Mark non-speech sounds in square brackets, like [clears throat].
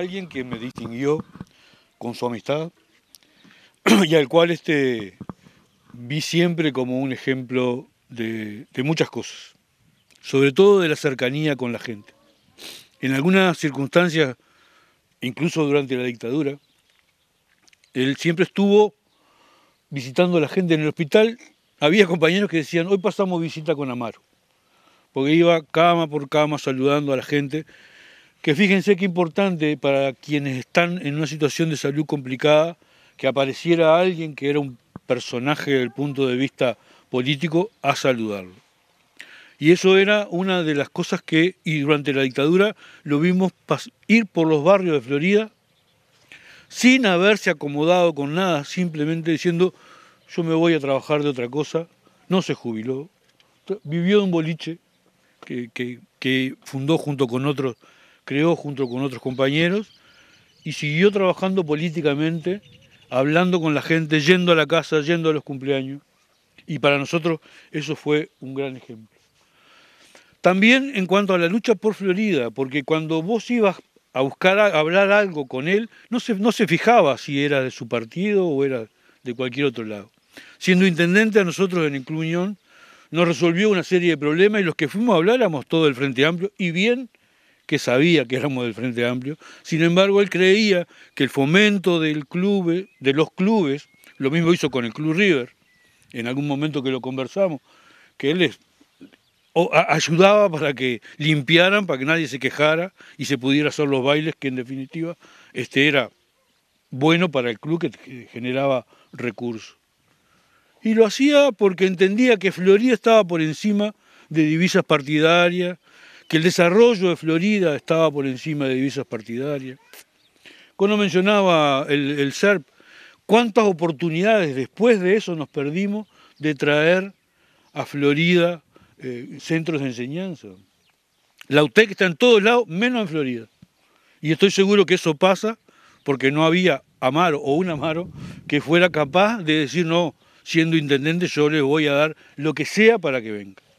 alguien que me distinguió con su amistad [clears throat] y al cual este, vi siempre como un ejemplo de, de muchas cosas, sobre todo de la cercanía con la gente. En algunas circunstancias, incluso durante la dictadura, él siempre estuvo visitando a la gente en el hospital. Había compañeros que decían, hoy pasamos visita con Amaro, porque iba cama por cama saludando a la gente que fíjense qué importante para quienes están en una situación de salud complicada, que apareciera alguien que era un personaje del punto de vista político a saludarlo. Y eso era una de las cosas que, y durante la dictadura, lo vimos ir por los barrios de Florida sin haberse acomodado con nada, simplemente diciendo, yo me voy a trabajar de otra cosa, no se jubiló, vivió en un boliche que fundó junto con otros creó junto con otros compañeros y siguió trabajando políticamente, hablando con la gente, yendo a la casa, yendo a los cumpleaños. Y para nosotros eso fue un gran ejemplo. También en cuanto a la lucha por Florida, porque cuando vos ibas a buscar hablar algo con él, no se, no se fijaba si era de su partido o era de cualquier otro lado. Siendo intendente a nosotros en Incluñón, nos resolvió una serie de problemas y los que fuimos a hablar éramos todo el Frente Amplio y bien que sabía que éramos del Frente Amplio. Sin embargo, él creía que el fomento del club, de los clubes, lo mismo hizo con el Club River, en algún momento que lo conversamos, que él les ayudaba para que limpiaran, para que nadie se quejara y se pudieran hacer los bailes, que en definitiva este era bueno para el club que generaba recursos. Y lo hacía porque entendía que Florida estaba por encima de divisas partidarias, que el desarrollo de Florida estaba por encima de divisas partidarias. Cuando mencionaba el, el cuántas oportunidades después de eso nos perdimos de traer a Florida eh, centros de enseñanza. La UTEC está en todos lados, menos en Florida. Y estoy seguro que eso pasa porque no había Amaro o un Amaro que fuera capaz de decir, no, siendo intendente yo le voy a dar lo que sea para que venga.